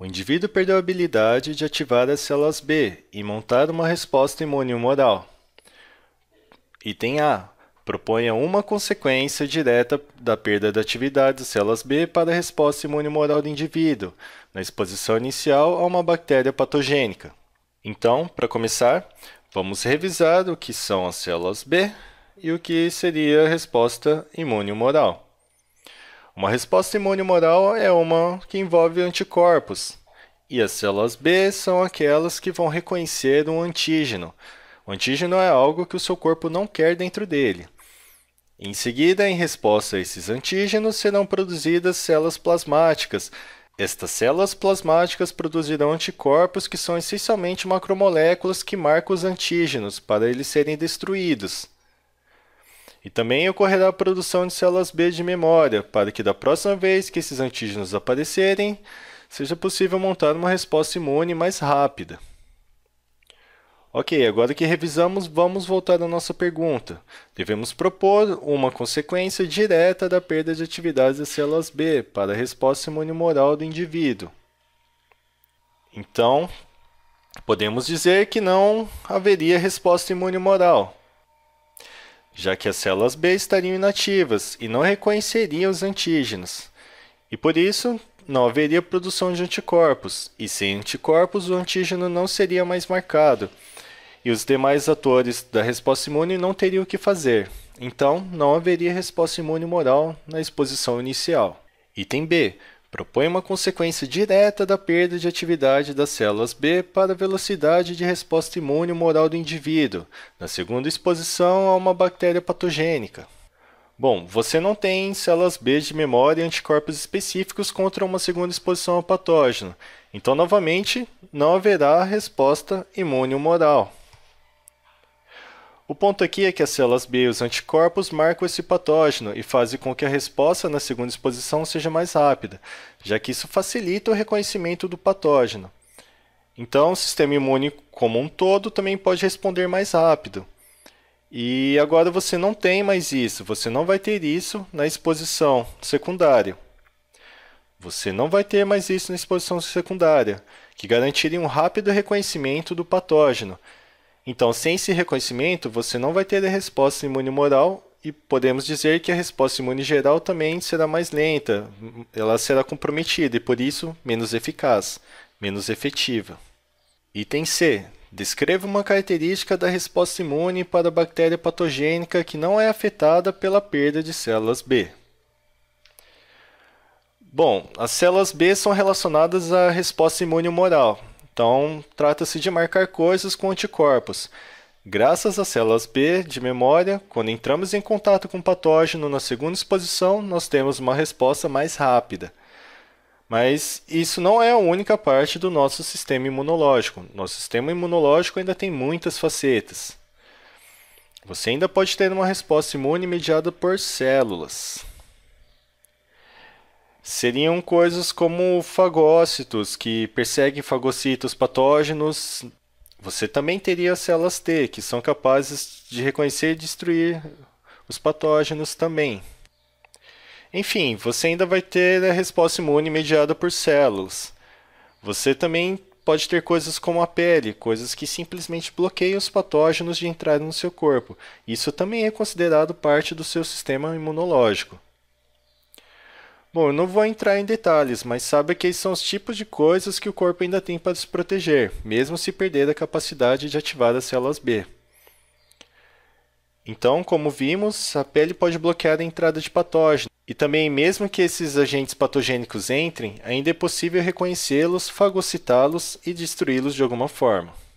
O indivíduo perdeu a habilidade de ativar as células B e montar uma resposta imune humoral. Item A. Proponha uma consequência direta da perda da atividade das células B para a resposta imune humoral do indivíduo, na exposição inicial a uma bactéria patogênica. Então, para começar, vamos revisar o que são as células B e o que seria a resposta imune humoral. Uma resposta imune moral é uma que envolve anticorpos, e as células B são aquelas que vão reconhecer um antígeno. O antígeno é algo que o seu corpo não quer dentro dele. Em seguida, em resposta a esses antígenos, serão produzidas células plasmáticas. Estas células plasmáticas produzirão anticorpos que são essencialmente macromoléculas que marcam os antígenos para eles serem destruídos e também ocorrerá a produção de células B de memória, para que da próxima vez que esses antígenos aparecerem, seja possível montar uma resposta imune mais rápida. Ok, agora que revisamos, vamos voltar à nossa pergunta. Devemos propor uma consequência direta da perda de atividade das células B para a resposta imune moral do indivíduo. Então, podemos dizer que não haveria resposta imune moral, já que as células B estariam inativas e não reconheceriam os antígenos, e por isso não haveria produção de anticorpos, e sem anticorpos o antígeno não seria mais marcado, e os demais atores da resposta imune não teriam o que fazer, então não haveria resposta imune moral na exposição inicial. Item B propõe uma consequência direta da perda de atividade das células B para a velocidade de resposta imune moral do indivíduo, na segunda exposição a uma bactéria patogênica. Bom, você não tem células B de memória e anticorpos específicos contra uma segunda exposição ao patógeno, então novamente não haverá resposta imune moral. O ponto aqui é que as células B e os anticorpos marcam esse patógeno e fazem com que a resposta na segunda exposição seja mais rápida, já que isso facilita o reconhecimento do patógeno. Então, o sistema imune como um todo também pode responder mais rápido. E agora você não tem mais isso, você não vai ter isso na exposição secundária. Você não vai ter mais isso na exposição secundária, que garantiria um rápido reconhecimento do patógeno, então, sem esse reconhecimento, você não vai ter a resposta imune moral e podemos dizer que a resposta imune geral também será mais lenta, hum, ela será comprometida e, por isso, menos eficaz, menos efetiva. Item C. Descreva uma característica da resposta imune para a bactéria patogênica que não é afetada pela perda de células B. Bom, as células B são relacionadas à resposta imune moral. Então, trata-se de marcar coisas com anticorpos. Graças às células B de memória, quando entramos em contato com o patógeno na segunda exposição, nós temos uma resposta mais rápida. Mas isso não é a única parte do nosso sistema imunológico. Nosso sistema imunológico ainda tem muitas facetas. Você ainda pode ter uma resposta imune mediada por células seriam coisas como fagócitos, que perseguem fagocitos patógenos. Você também teria células T, que são capazes de reconhecer e destruir os patógenos também. Enfim, você ainda vai ter a resposta imune mediada por células. Você também pode ter coisas como a pele, coisas que simplesmente bloqueiam os patógenos de entrar no seu corpo. Isso também é considerado parte do seu sistema imunológico. Bom, eu não vou entrar em detalhes, mas sabe que esses são os tipos de coisas que o corpo ainda tem para se proteger, mesmo se perder a capacidade de ativar as células B. Então, como vimos, a pele pode bloquear a entrada de patógenos, e também, mesmo que esses agentes patogênicos entrem, ainda é possível reconhecê-los, fagocitá-los e destruí-los de alguma forma.